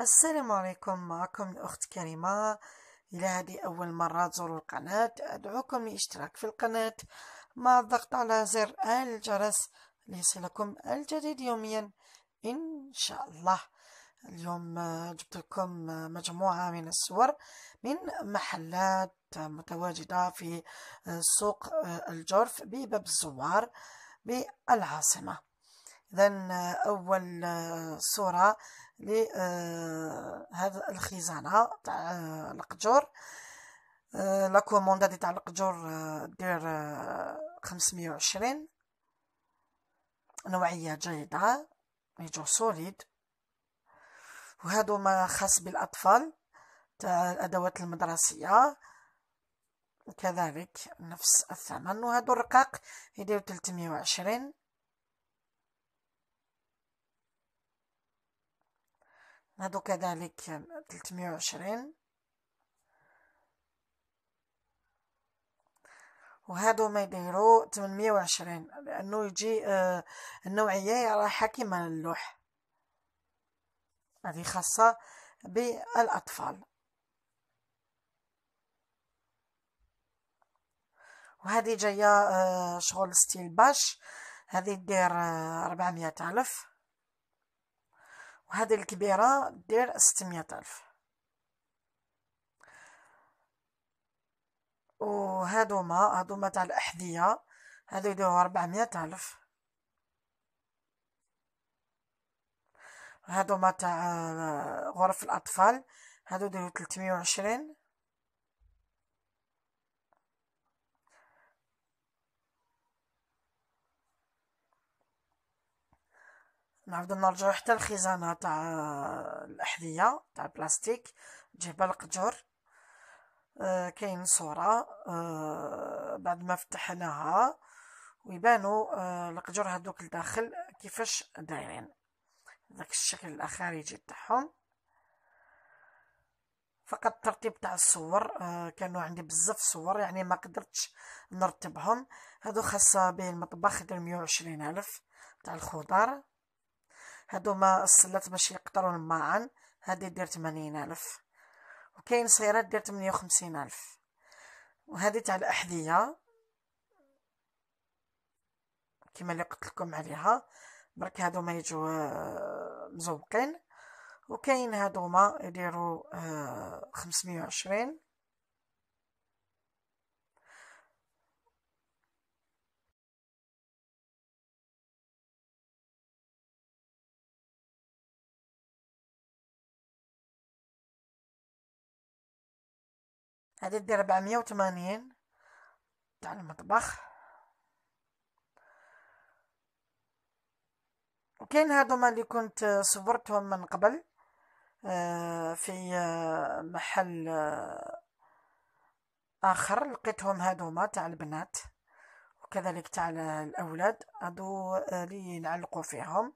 السلام عليكم معكم الأخت كريمة إلى هذه أول مرة تزوروا القناة أدعوكم لإشتراك في القناة مع الضغط على زر الجرس ليصلكم الجديد يوميا إن شاء الله اليوم جبت لكم مجموعة من الصور من محلات متواجدة في سوق الجرف بباب الزوار بالعاصمة إذا آه، أول آه، صورة لهذا آه، الخزانة تاع القجور لا كوموندا تاع القجور دير خمسمية وعشرين نوعية جيدة يجو سوليد وهادو ما خاص بالأطفال تاع الأدوات المدرسية كذلك نفس الثمن وهادو الرقاق يديرو تلتمية وعشرين هادو كذلك 320 وهادو ما يديروا 820 لانه يجي آه النوعيه راه حكيمه اللوح هذه خاصه بالاطفال وهذه جايه آه شغل ستيل باش هذه دير 400 آه، ألف وهذه الكبيرة دير ستمية ألف وهادو ما هادو ما تاع الأحذية هادو يديرو ربعمية ألف هادو ما تاع آه، غرف الأطفال هادو يديرو تلتمية وعشرين نعاودو نرجعو حتى الخزانه تاع الاحذيه تاع البلاستيك جبل القجر آه، كاين صوره آه، بعد ما فتحناها ويبانو آه، القجر هادوك لداخل كيفاش دايرين ذاك الشكل الخارجي تاعهم فقط الترتيب تاع الصور كانوا عندي بزاف صور يعني ما قدرتش نرتبهم هادو خاصه به المطبخ ديال مية وعشرين الف تاع الخضار هادوما السلات باش يقطروا الماعن هادي دير تمانين ألف وكاين صغيرات دير تمنية وخمسين ألف وهادي تاع الأحذية كما اللي قلت لكم عليها برك هادوما يجوا آه، مزوقين وكاين هادوما يديروا آه، خمسمية وعشرين هتدي ربعمية وتمانين تاع المطبخ وكاين هادوما اللي كنت صورتهم من قبل آه، في آه، محل آه، اخر لقيتهم هادوما تاع البنات وكذلك تاع الاولاد هادو اللي نعلقوا فيهم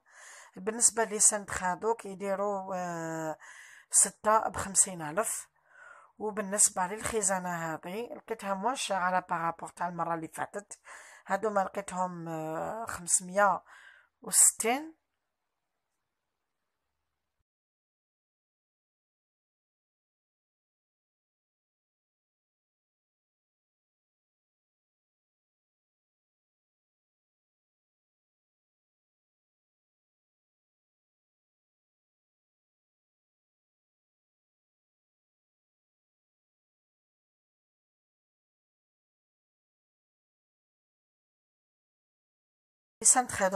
بالنسبه لي سنت خادو كيديروا ستة بخمسين ألف وبالنسبة للخزانة هذه لقيتها موان على بارابور تاع المرة اللي فاتت هادو ما لقيتهم آه، خمسمية وستين C'est un trait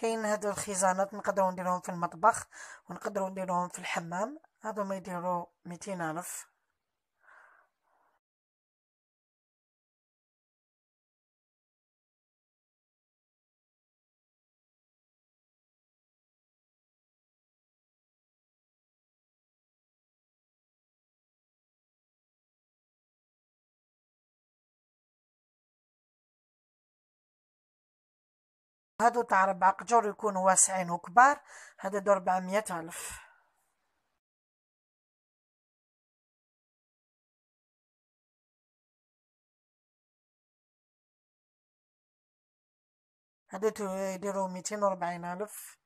كاين هاد الخزانات نقدروا نديروهم في المطبخ ونقدروا نديروهم في الحمام هادو ما يديروا 200 الف هادو تاع ربع قجور يكونوا واسعين وكبار هذا دور 400 ألف يديرو يديروا 240 ألف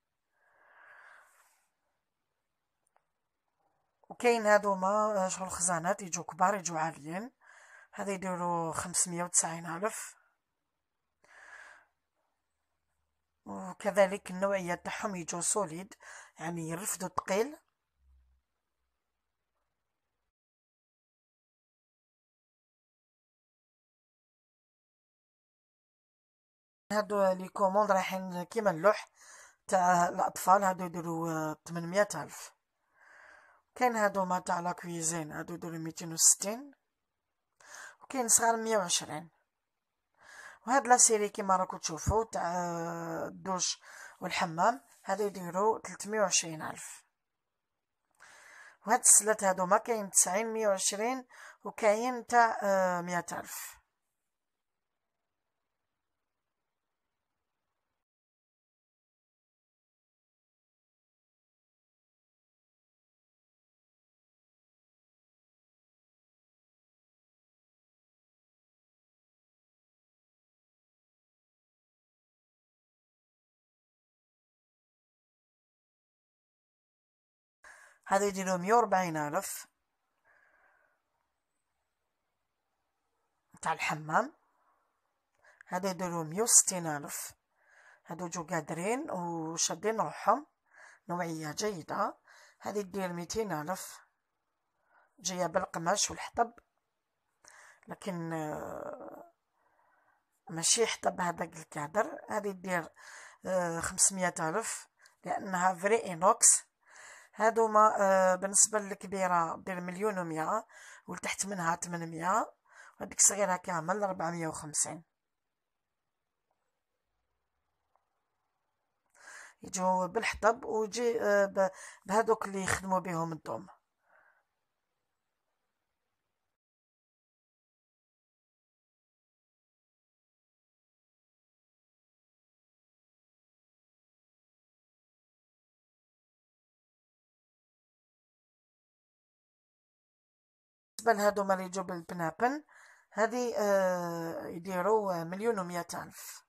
وكاين هادو ما شغل خزانات يجو كبار يجو عاليين هذا يديروا 590 ألف وكذلك النوعية تاعهم يجو سوليد يعني يرفدوا تقيل هادو لي كوموند رايحين كيما اللوح تاع الاطفال هادو يديرو 800 الف كاين هادو ما تاع لا كويزين هادو ميتين وستين وكاين صغار وعشرين وهاد لاسيري كيما راكم تشوفوا تاع الدوش آه، والحمام هادو يديروا 320 الف وهاد السلات هادو ما كاين 90 120 وكاين تاع 100 آه، الف هذا يجي له مية وأربعين ألف تاع الحمام هادو يديرو مية وستين ألف هادو جو قادرين وشادين روحهم نوعية جيدة هذه دير ميتين ألف جاية بالقماش والحطب لكن آه، ماشي حطب هذاك الكادر هذه دير آه، خمسمية ألف لأنها فري إنوكس هادوما آه، بالنسبة للكبيرة دير مليون ومية والتحت منها تمنمية وهاديك الصغيرة كامل ربعمية وخمسين يجو بالحطب ويجي آه، بهادوك اللي يخدموا بهم الدوم بالنسبة لهادو مالي جوب هذه آه، يديروا مليون و ألف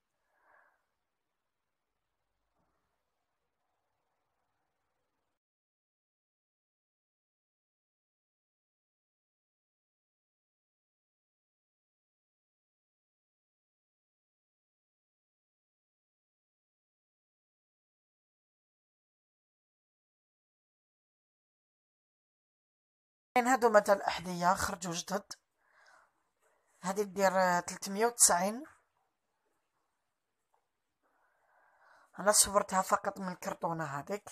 كاين هادو مثلا الأحذية خرجوا جدد هادي دير 390 آه، وتسعين أنا صورتها فقط من الكرتونة هذيك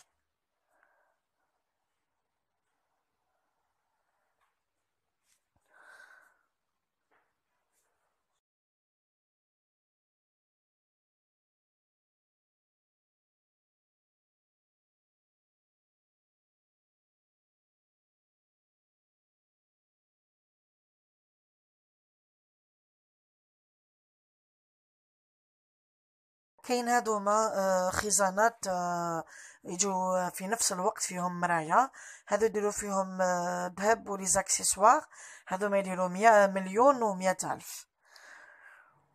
كاين هادو ما آه، خزانات آه، يجو في نفس الوقت فيهم مرايا هادو يديرو فيهم آه، ذهب وليزاكسيسوار هادو ما يديرو مية مليون و ميات ألف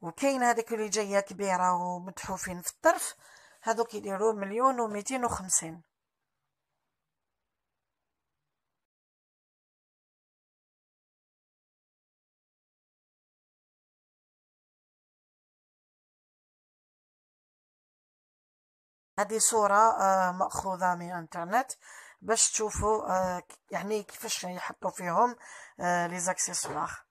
وكاين هذيك اللي جايه كبيره ومدحوفين في الطرف هذوك يديروا مليون و خمسين هذه صورة آه، مأخوذة من الانترنت باش تشوفوا آه، يعني كيفاش يحطوا فيهم آه، لي زاكسيسوار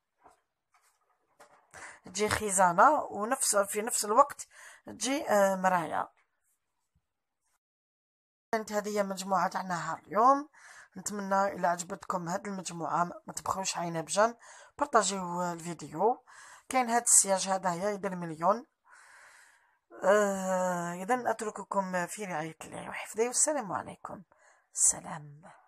تجي خزانة ونفس في نفس الوقت تجي مرايا كانت هذه مجموعة تاعنا نهار اليوم نتمنى إلا عجبتكم هاد المجموعة ما تبخلوش عينا بجم بارطاجيو الفيديو كاين هاد السياج هذا هي يدير مليون آه، إذا أترككم في رعاية الله وحفظه والسلام عليكم سلام